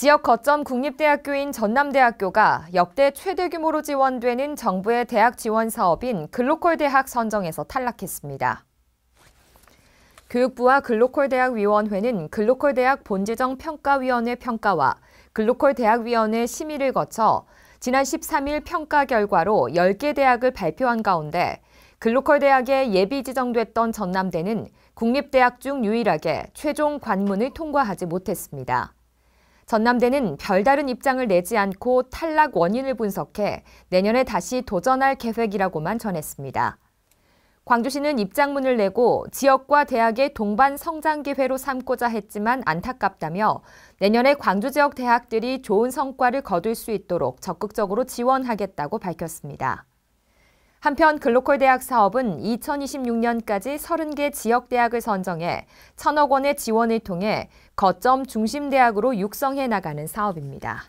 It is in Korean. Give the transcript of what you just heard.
지역 거점 국립대학교인 전남대학교가 역대 최대 규모로 지원되는 정부의 대학 지원 사업인 글로컬 대학 선정에서 탈락했습니다. 교육부와 글로컬 대학 위원회는 글로컬 대학 본재정 평가위원회 평가와 글로컬 대학 위원회 심의를 거쳐 지난 13일 평가 결과로 10개 대학을 발표한 가운데 글로컬 대학에 예비 지정됐던 전남대는 국립대학 중 유일하게 최종 관문을 통과하지 못했습니다. 전남대는 별다른 입장을 내지 않고 탈락 원인을 분석해 내년에 다시 도전할 계획이라고만 전했습니다. 광주시는 입장문을 내고 지역과 대학의 동반 성장 기회로 삼고자 했지만 안타깝다며 내년에 광주 지역 대학들이 좋은 성과를 거둘 수 있도록 적극적으로 지원하겠다고 밝혔습니다. 한편 글로컬 대학 사업은 2026년까지 30개 지역 대학을 선정해 천억 원의 지원을 통해 거점 중심 대학으로 육성해 나가는 사업입니다.